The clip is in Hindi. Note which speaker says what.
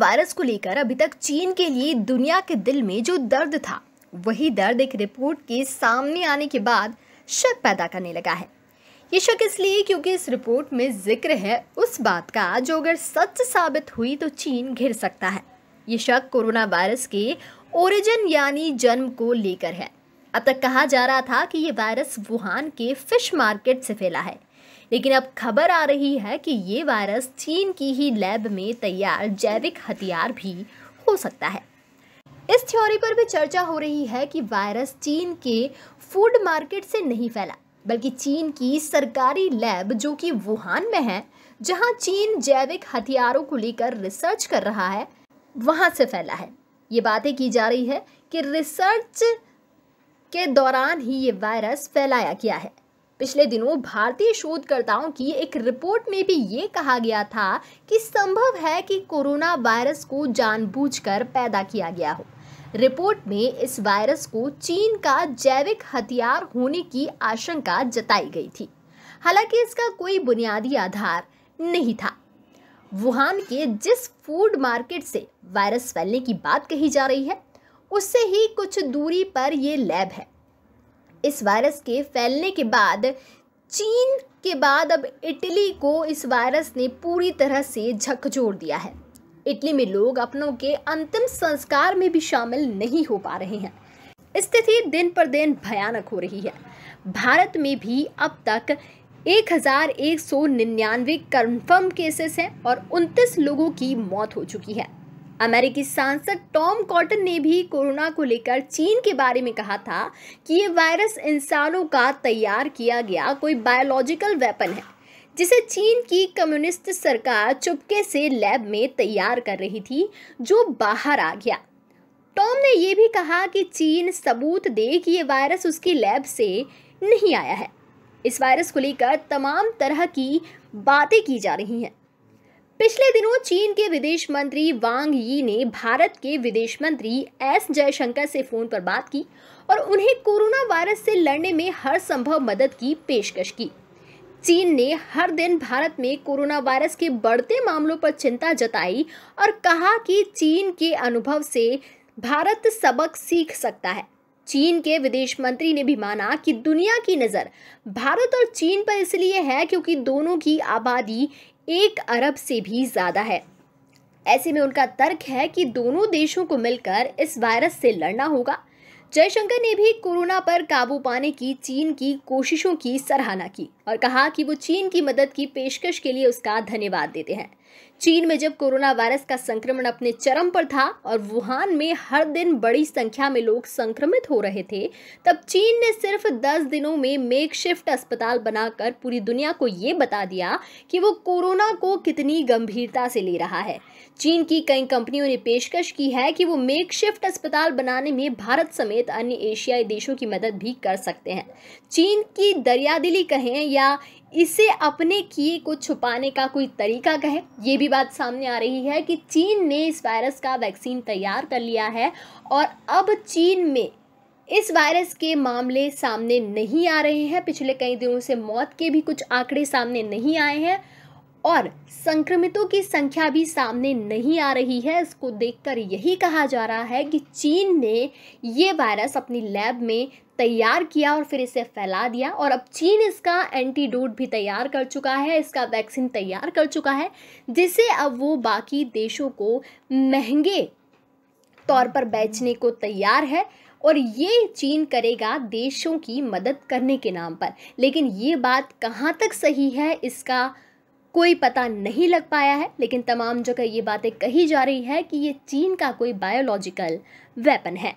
Speaker 1: वायरस को लेकर अभी तक चीन के लिए दुनिया के दिल में जो दर्द था वही दर्द एक रिपोर्ट के सामने आने के बाद शक पैदा करने लगा है ये शक इसलिए क्योंकि इस रिपोर्ट में जिक्र है उस बात का जो अगर सच साबित हुई तो चीन घिर सकता है ये शक कोरोना वायरस के ओरिजिन यानी जन्म को लेकर है अब तक कहा जा रहा था कि ये वायरस वुहान के फिश मार्केट से फैला है लेकिन अब खबर आ रही है कि ये वायरस चीन की ही लैब में तैयार जैविक हथियार भी हो सकता है इस थ्योरी पर भी चर्चा हो रही है कि वायरस चीन के फूड मार्केट से नहीं फैला बल्कि चीन की सरकारी लैब जो कि वुहान में है जहां चीन जैविक हथियारों को लेकर रिसर्च कर रहा है वहां से फैला है ये बातें की जा रही है कि रिसर्च के दौरान ही ये वायरस फैलाया गया है पिछले दिनों भारतीय शोधकर्ताओं की एक रिपोर्ट में भी ये कहा गया था कि संभव है कि कोरोना वायरस को जानबूझकर पैदा किया गया हो रिपोर्ट में इस वायरस को चीन का जैविक हथियार होने की आशंका जताई गई थी हालांकि इसका कोई बुनियादी आधार नहीं था वुहान के जिस फूड मार्केट से वायरस फैलने की बात कही जा रही है उससे ही कुछ दूरी पर ये लैब है इस वायरस के फैलने के बाद चीन के बाद अब इटली को इस वायरस ने पूरी तरह से झकझोर दिया है इटली में लोग अपनों के अंतिम संस्कार में भी शामिल नहीं हो पा रहे हैं स्थिति दिन पर दिन भयानक हो रही है भारत में भी अब तक 1199 कन्फर्म केसेस हैं और उनतीस लोगों की मौत हो चुकी है अमेरिकी सांसद टॉम कॉटन ने भी कोरोना को लेकर चीन के बारे में कहा था कि ये वायरस इंसानों का तैयार किया गया कोई बायोलॉजिकल वेपन है जिसे चीन की कम्युनिस्ट सरकार चुपके से लैब में तैयार कर रही थी जो बाहर आ गया टॉम ने यह भी कहा कि चीन सबूत दे कि ये वायरस उसकी लैब से नहीं आया है इस वायरस को लेकर तमाम तरह की बातें की जा रही हैं पिछले दिनों चीन के विदेश मंत्री वांग यी ने भारत के विदेश मंत्री एस जयशंकर से फोन पर बात की और उन्हें कोरोना वायरस से लड़ने में हर संभव मदद की पेशकश की चीन ने हर दिन भारत में कोरोना वायरस के बढ़ते मामलों पर चिंता जताई और कहा कि चीन के अनुभव से भारत सबक सीख सकता है चीन के विदेश मंत्री ने भी माना कि दुनिया की नज़र भारत और चीन पर इसलिए है क्योंकि दोनों की आबादी एक अरब से भी ज़्यादा है ऐसे में उनका तर्क है कि दोनों देशों को मिलकर इस वायरस से लड़ना होगा जयशंकर ने भी कोरोना पर काबू पाने की चीन की कोशिशों की सराहना की और कहा कि वो चीन की मदद की पेशकश के लिए उसका धन्यवाद देते हैं चीन में जब कोरोना वायरस का संक्रमण अपने चरम पर था और वुहान में हर दिन बड़ी संख्या में लोग संक्रमित हो रहे थे तब चीन ने सिर्फ 10 दिनों में मेकशिफ्ट अस्पताल बनाकर पूरी दुनिया को ये बता दिया कि वो कोरोना को कितनी गंभीरता से ले रहा है चीन की कई कंपनियों ने पेशकश की है कि वो मेकशिफ्ट अस्पताल बनाने में भारत समेत अन्य एशियाई देशों की मदद भी कर सकते हैं चीन की दरियादिली कहें या इसे अपने किए को छुपाने का कोई तरीका कहे ये भी बात सामने आ रही है कि चीन ने इस वायरस का वैक्सीन तैयार कर लिया है और अब चीन में इस वायरस के मामले सामने नहीं आ रहे हैं पिछले कई दिनों से मौत के भी कुछ आंकड़े सामने नहीं आए हैं और संक्रमितों की संख्या भी सामने नहीं आ रही है इसको देखकर यही कहा जा रहा है कि चीन ने ये वायरस अपनी लैब में तैयार किया और फिर इसे फैला दिया और अब चीन इसका एंटीडोट भी तैयार कर चुका है इसका वैक्सीन तैयार कर चुका है जिसे अब वो बाकी देशों को महंगे तौर पर बेचने को तैयार है और ये चीन करेगा देशों की मदद करने के नाम पर लेकिन ये बात कहाँ तक सही है इसका कोई पता नहीं लग पाया है लेकिन तमाम जगह ये बातें कही जा रही है कि ये चीन का कोई बायोलॉजिकल वेपन है